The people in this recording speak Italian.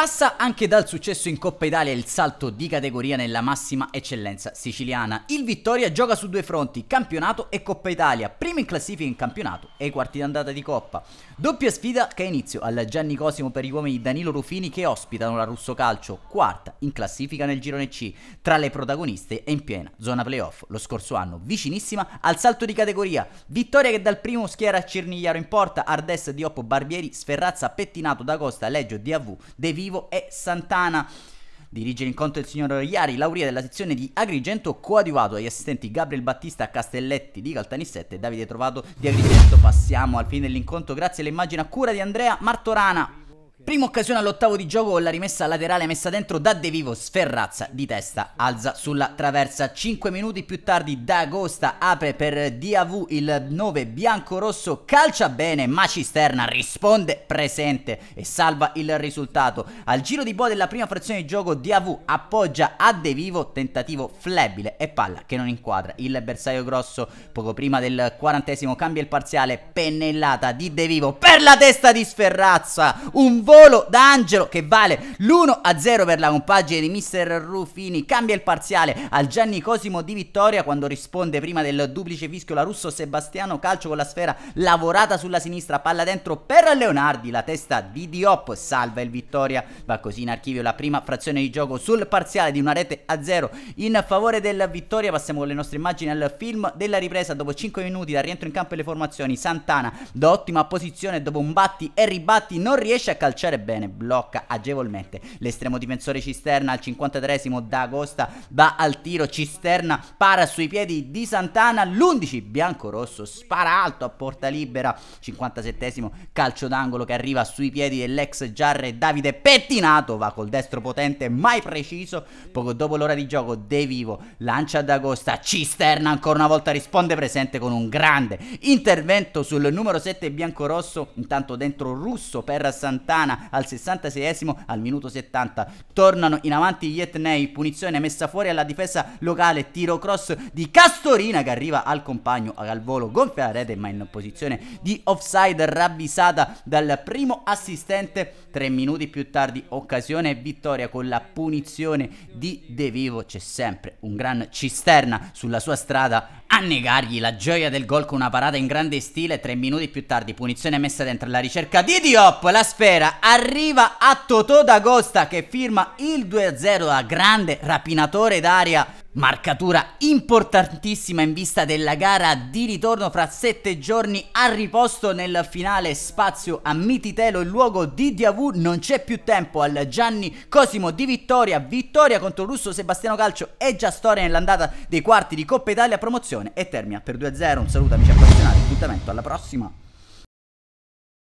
Passa anche dal successo in Coppa Italia il salto di categoria nella massima eccellenza siciliana. Il Vittoria gioca su due fronti, campionato e Coppa Italia, primo in classifica in campionato e ai quarti d'andata di Coppa. Doppia sfida che ha inizio alla Gianni Cosimo per gli uomini di Danilo Rufini che ospitano la Russo Calcio, quarta in classifica nel girone C, tra le protagoniste e in piena zona playoff lo scorso anno, vicinissima al salto di categoria. Vittoria che dal primo schiera Cernigliaro in porta, Ardes, Oppo Barbieri, Sferrazza, Pettinato, Da Costa, Leggio, DAV, De Vivo Obiettivo è Santana. Dirige l'incontro il signor Iari, laurea della sezione di Agrigento, coadiuvato dagli assistenti Gabriel Battista Castelletti di Caltanissette e Davide Trovato di Agrigento. Passiamo al fine dell'incontro grazie all'immagine a cura di Andrea Martorana. Prima occasione all'ottavo di gioco con la rimessa laterale messa dentro da De Vivo, sferrazza di testa, alza sulla traversa. 5 minuti più tardi D'Agosta apre per DAV il 9 bianco-rosso, calcia bene ma Cisterna risponde presente e salva il risultato. Al giro di boa della prima frazione di gioco DAV appoggia a De Vivo, tentativo flebile e palla che non inquadra. Il bersaglio grosso poco prima del quarantesimo cambia il parziale, pennellata di De Vivo per la testa di Sferrazza, un volo d'angelo che vale l'1-0 a per la compagine di mister Ruffini. Cambia il parziale al Gianni Cosimo di vittoria quando risponde prima del duplice fischio la russo Sebastiano Calcio con la sfera lavorata sulla sinistra, palla dentro per Leonardi, la testa di Diop salva il vittoria. Va così in archivio la prima frazione di gioco sul parziale di una rete a 0 in favore del vittoria. Passiamo con le nostre immagini al film della ripresa dopo 5 minuti dal rientro in campo e le formazioni. Santana da ottima posizione dopo un batti e ribatti non riesce a calciare calciare bene, blocca agevolmente l'estremo difensore Cisterna al 53esimo d'Agosta, va al tiro, Cisterna para sui piedi di Santana, l'11 bianco-rosso spara alto a porta libera, 57esimo calcio d'angolo che arriva sui piedi dell'ex Giarre Davide Pettinato, va col destro potente mai preciso, poco dopo l'ora di gioco De Vivo lancia d'Agosta Cisterna ancora una volta risponde presente con un grande intervento sul numero 7 bianco-rosso, intanto dentro Russo per Santana Ghana al 66 al minuto 70. Tornano in avanti gli Etnei, punizione messa fuori alla difesa locale, tiro cross di Castorina che arriva al compagno al volo, gonfia la rete ma in posizione di offside ravvisata dal primo assistente. Tre minuti più tardi occasione e vittoria con la punizione di De Vivo. C'è sempre un gran cisterna sulla sua strada negargli la gioia del gol con una parata in grande stile. Tre minuti più tardi, punizione messa dentro la ricerca di Diop. La sfera arriva a Totò d'Agosta che firma il 2-0 da grande rapinatore d'aria Marcatura importantissima in vista della gara di ritorno fra sette giorni a riposto nel finale spazio a Mititelo in luogo di Diavù. Non c'è più tempo al Gianni Cosimo di Vittoria. Vittoria contro il russo Sebastiano Calcio è già storia nell'andata dei quarti di Coppa Italia promozione e termina per 2-0. Un saluto amici appassionati, appuntamento alla prossima.